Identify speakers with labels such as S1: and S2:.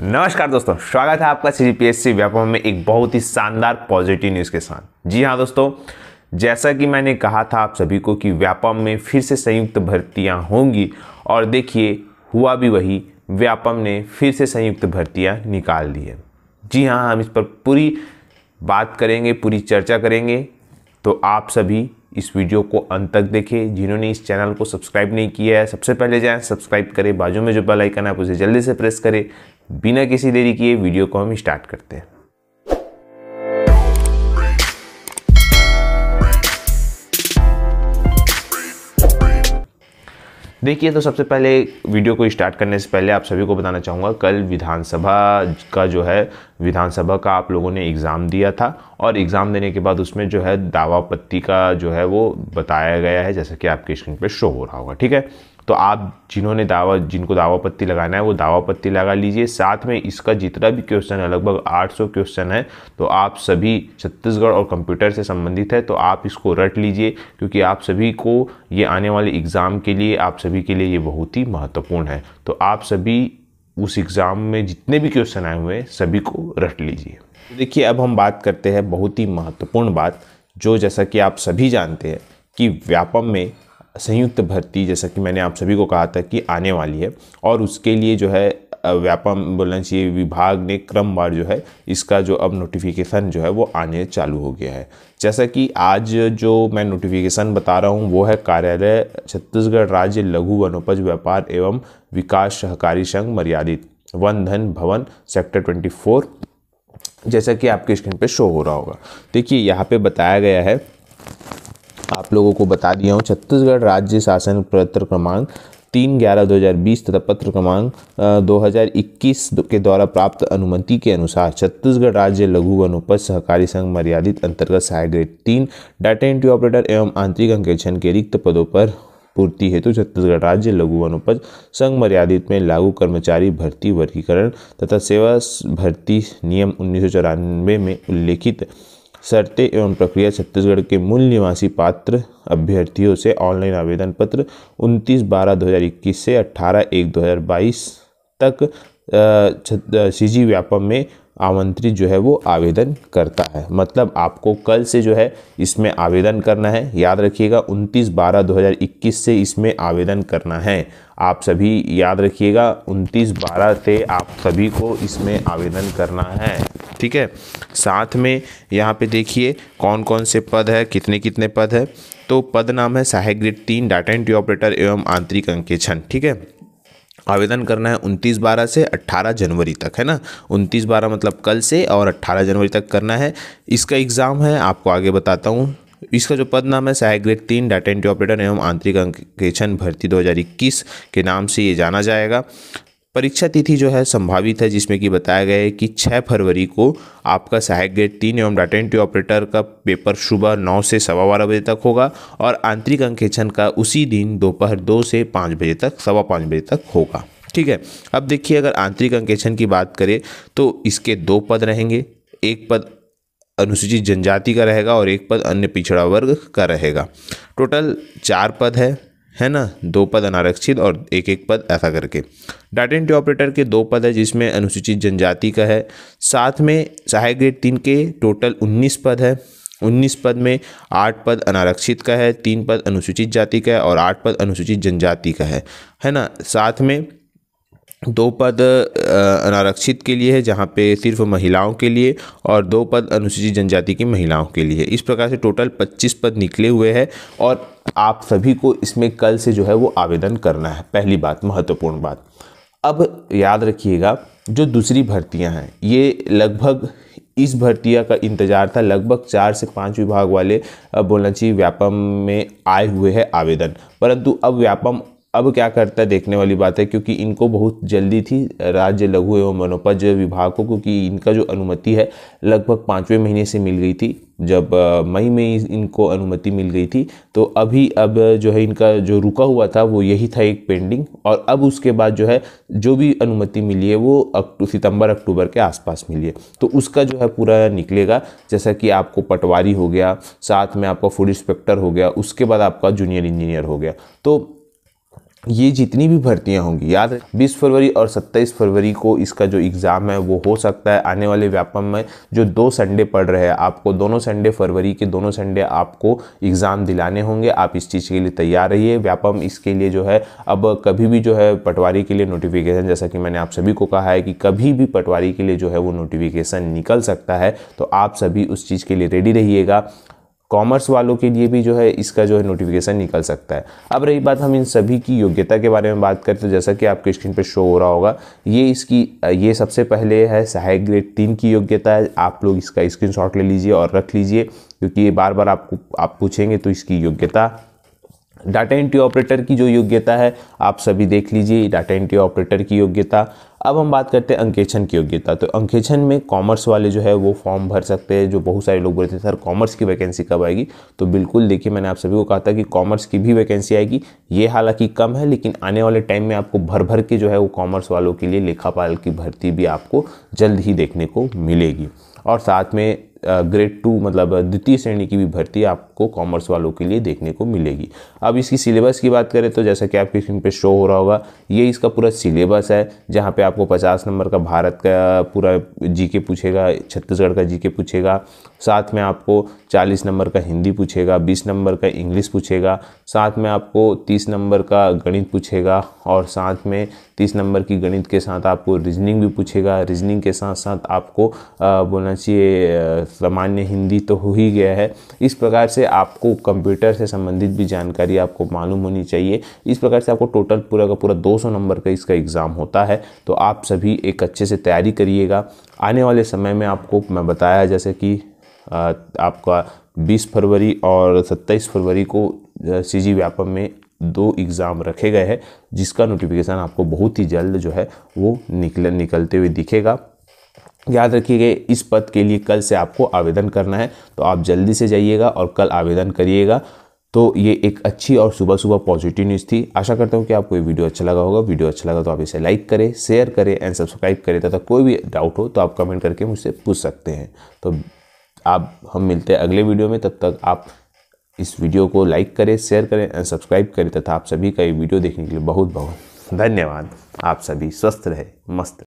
S1: नमस्कार दोस्तों स्वागत है आपका सी पी एस व्यापम में एक बहुत ही शानदार पॉजिटिव न्यूज़ के साथ जी हाँ दोस्तों जैसा कि मैंने कहा था आप सभी को कि व्यापम में फिर से संयुक्त भर्तियाँ होंगी और देखिए हुआ भी वही व्यापम ने फिर से संयुक्त भर्तियाँ निकाल दी है जी हाँ हम इस पर पूरी बात करेंगे पूरी चर्चा करेंगे तो आप सभी इस वीडियो को अंत तक देखें जिन्होंने इस चैनल को सब्सक्राइब नहीं किया है सबसे पहले जाएं सब्सक्राइब करें बाजू में जो बेल आइकन है आप उसे जल्दी से प्रेस करें बिना किसी देरी किए वीडियो को हम स्टार्ट करते हैं देखिए तो सबसे पहले वीडियो को स्टार्ट करने से पहले आप सभी को बताना चाहूँगा कल विधानसभा का जो है विधानसभा का आप लोगों ने एग्ज़ाम दिया था और एग्ज़ाम देने के बाद उसमें जो है दावा पत्ती का जो है वो बताया गया है जैसा कि आपके स्क्रीन पे शो हो रहा होगा ठीक है तो आप जिन्होंने दावा जिनको दावा पत्ती लगाना है वो दावा पत्ती लगा लीजिए साथ में इसका जितना भी क्वेश्चन है लगभग 800 क्वेश्चन है तो आप सभी छत्तीसगढ़ और कंप्यूटर से संबंधित है तो आप इसको रट लीजिए क्योंकि आप सभी को ये आने वाले एग्ज़ाम के लिए आप सभी के लिए ये बहुत ही महत्वपूर्ण है तो आप सभी उस एग्ज़ाम में जितने भी क्वेश्चन आए हुए हैं सभी को रट लीजिए तो देखिए अब हम बात करते हैं बहुत ही महत्वपूर्ण बात जो जैसा कि आप सभी जानते हैं कि व्यापम में संयुक्त भर्ती जैसा कि मैंने आप सभी को कहा था कि आने वाली है और उसके लिए जो है व्यापम बोलना चाहिए विभाग ने क्रमवार जो है इसका जो अब नोटिफिकेशन जो है वो आने चालू हो गया है जैसा कि आज जो मैं नोटिफिकेशन बता रहा हूँ वो है कार्यालय छत्तीसगढ़ राज्य लघु वनोपज व्यापार एवं विकास सहकारी संघ मर्यादित वन धन भवन सेक्टर ट्वेंटी फोर जैसा कि आपके स्क्रीन पे शो हो रहा होगा देखिए यहाँ पे बताया गया है आप लोगों को बता दिया हूँ छत्तीसगढ़ राज्य शासन पत्र क्रमांक तीन ग्यारह दो हज़ार बीस तथा पत्र क्रमांक दो हज़ार इक्कीस के द्वारा प्राप्त अनुमति के अनुसार छत्तीसगढ़ राज्य लघु वनोपज सहकारी संघ मर्यादित अंतर्गत सहायक ग्रेड तीन डाटा एंट्री ऑपरेटर एवं आंतरिक अंकेक्षण के रिक्त पदों पर पूर्ति हेतु छत्तीसगढ़ राज्य लघु वनोपज संघ मर्यादित में लागू कर्मचारी भर्ती वर्गीकरण तथा सेवा भर्ती नियम उन्नीस में उल्लेखित शर्तें एवं प्रक्रिया छत्तीसगढ़ के मूल निवासी पात्र अभ्यर्थियों से ऑनलाइन आवेदन पत्र 29 बारह 2021 से 18 एक 2022 तक सी जी व्यापम में आमंत्रित जो है वो आवेदन करता है मतलब आपको कल से जो है इसमें आवेदन करना है याद रखिएगा 29 बारह 2021 से इसमें आवेदन करना है आप सभी याद रखिएगा 29 बारह से आप सभी को इसमें आवेदन करना है ठीक है साथ में यहाँ पे देखिए कौन कौन से पद है कितने कितने पद है तो पद नाम है सहायक ग्रेड तीन डाटा एंट्री ऑपरेटर एवं आंतरिक अंकेक्षण ठीक है आवेदन करना है उनतीस बारह से अट्ठारह जनवरी तक है ना उनतीस बारह मतलब कल से और अट्ठारह जनवरी तक करना है इसका एग्ज़ाम है आपको आगे बताता हूँ इसका जो पद नाम है सहायक ग्रेड तीन डाटा एंट्री ऑपरेटर एवं आंतरिक अंकेक्षण भर्ती 2021 के नाम से ये जाना जाएगा परीक्षा तिथि जो है संभावित है जिसमें कि बताया गया है कि 6 फरवरी को आपका सहायक ग्रेड तीन एवं डाटा एंट्री ऑपरेटर का पेपर सुबह नौ से सवा बारह बजे तक होगा और आंतरिक अंकेक्षण का उसी दिन दोपहर दो से पाँच बजे तक सवा पाँच बजे तक होगा ठीक है अब देखिए अगर आंतरिक अंकेक्षण की बात करें तो इसके दो पद रहेंगे एक पद अनुसूचित जनजाति का रहेगा और एक पद अन्य पिछड़ा वर्ग का रहेगा टोटल चार पद है है ना दो पद अनारक्षित और एक एक पद ऐसा करके डाटा एंट्री ऑपरेटर के दो पद है जिसमें अनुसूचित जनजाति का है साथ में सहायक ग्रेड तीन के टोटल उन्नीस पद है उन्नीस पद में आठ पद अनारक्षित का है तीन पद अनुसूचित जाति का है और आठ पद अनुसूचित जनजाति का है है ना साथ में दो पद अनारक्षित के लिए है जहाँ पे सिर्फ महिलाओं के लिए और दो पद अनुसूचित जनजाति की महिलाओं के लिए इस प्रकार से टोटल 25 पद निकले हुए हैं और आप सभी को इसमें कल से जो है वो आवेदन करना है पहली बात महत्वपूर्ण बात अब याद रखिएगा जो दूसरी भर्तियां हैं ये लगभग इस भर्तियां का इंतजार था लगभग चार से पाँच विभाग वाले बोलना चाहिए व्यापम में आए हुए हैं आवेदन परंतु अब व्यापम अब क्या करता है देखने वाली बात है क्योंकि इनको बहुत जल्दी थी राज्य लघु एवं मनोपज विभाग को क्योंकि इनका जो अनुमति है लगभग पाँचवें महीने से मिल गई थी जब मई में इनको अनुमति मिल गई थी तो अभी अब जो है इनका जो रुका हुआ था वो यही था एक पेंडिंग और अब उसके बाद जो है जो भी अनुमति मिली है वो अक्टू सितंबर अक्टूबर के आसपास मिली है तो उसका जो है पूरा निकलेगा जैसा कि आपको पटवारी हो गया साथ में आपका फूड इंस्पेक्टर हो गया उसके बाद आपका जूनियर इंजीनियर हो गया तो ये जितनी भी भर्तियां होंगी याद 20 फरवरी और 27 फरवरी को इसका जो एग्ज़ाम है वो हो सकता है आने वाले व्यापम में जो दो संडे पड़ रहे हैं आपको दोनों संडे फरवरी के दोनों संडे आपको एग्ज़ाम दिलाने होंगे आप इस चीज़ के लिए तैयार रहिए व्यापम इसके लिए जो है अब कभी भी जो है पटवारी के लिए नोटिफिकेशन जैसा कि मैंने आप सभी को कहा है कि कभी भी पटवारी के लिए जो है वो नोटिफिकेशन निकल सकता है तो आप सभी उस चीज़ के लिए रेडी रहिएगा कॉमर्स वालों के लिए भी जो है इसका जो है नोटिफिकेशन निकल सकता है अब रही बात हम इन सभी की योग्यता के बारे में बात करते हैं तो जैसा कि आपके स्क्रीन पर शो हो रहा होगा ये इसकी ये सबसे पहले है सहायक ग्रेड तीन की योग्यता है आप लोग इसका स्क्रीन ले लीजिए और रख लीजिए क्योंकि ये बार बार आपको आप पूछेंगे तो इसकी योग्यता डाटा एंट्री ऑपरेटर की जो योग्यता है आप सभी देख लीजिए डाटा एंट्री ऑपरेटर की योग्यता अब हम बात करते हैं अंकेक्षण की योग्यता तो अंकेक्षण में कॉमर्स वाले जो है वो फॉर्म भर सकते हैं जो बहुत सारे लोग बोलते हैं सर कॉमर्स की वैकेंसी कब आएगी तो बिल्कुल देखिए मैंने आप सभी को कहा था कि कॉमर्स की भी वैकेंसी आएगी ये हालांकि कम है लेकिन आने वाले टाइम में आपको भर भर के जो है वो कॉमर्स वालों के लिए लेखापाल की भर्ती भी आपको जल्द ही देखने को मिलेगी और साथ में ग्रेड टू मतलब द्वितीय श्रेणी की भी भर्ती आपको कॉमर्स वालों के लिए देखने को मिलेगी अब इसकी सिलेबस की बात करें तो जैसा कि आपकी स्क्रीन पे शो हो रहा होगा ये इसका पूरा सिलेबस है जहाँ पे आपको 50 नंबर का भारत का पूरा जीके पूछेगा छत्तीसगढ़ का जीके पूछेगा साथ में आपको 40 नंबर का हिंदी पूछेगा 20 नंबर का इंग्लिश पूछेगा साथ में आपको 30 नंबर का गणित पूछेगा और साथ में 30 नंबर की गणित के साथ आपको रीजनिंग भी पूछेगा रीजनिंग के साथ साथ आपको बोलना चाहिए सामान्य हिंदी तो हो ही गया है इस प्रकार से आपको कंप्यूटर से संबंधित भी जानकारी आपको मालूम होनी चाहिए इस प्रकार से आपको टोटल पूरा का पूरा 200 नंबर का इसका एग्ज़ाम होता है तो आप सभी एक अच्छे से तैयारी करिएगा आने वाले समय में आपको मैं बताया जैसे कि आपका 20 फरवरी और 27 फरवरी को सी जी व्यापम में दो एग्ज़ाम रखे गए हैं जिसका नोटिफिकेशन आपको बहुत ही जल्द जो है वो निकल निकलते हुए दिखेगा याद रखिएगा इस पद के लिए कल से आपको आवेदन करना है तो आप जल्दी से जाइएगा और कल आवेदन करिएगा तो ये एक अच्छी और सुबह सुबह पॉजिटिव न्यूज़ थी आशा करता हूँ कि आपको ये वीडियो अच्छा लगा होगा वीडियो अच्छा लगा तो आप इसे लाइक करें शेयर करें एंड सब्सक्राइब करें तथा कोई भी डाउट हो तो आप कमेंट करके मुझसे पूछ सकते हैं तो आप हम मिलते हैं अगले वीडियो में तब तक आप इस वीडियो को लाइक करें शेयर करें एंड सब्सक्राइब करें तथा आप सभी का ये वीडियो देखने के लिए बहुत बहुत धन्यवाद आप सभी स्वस्थ रहे मस्त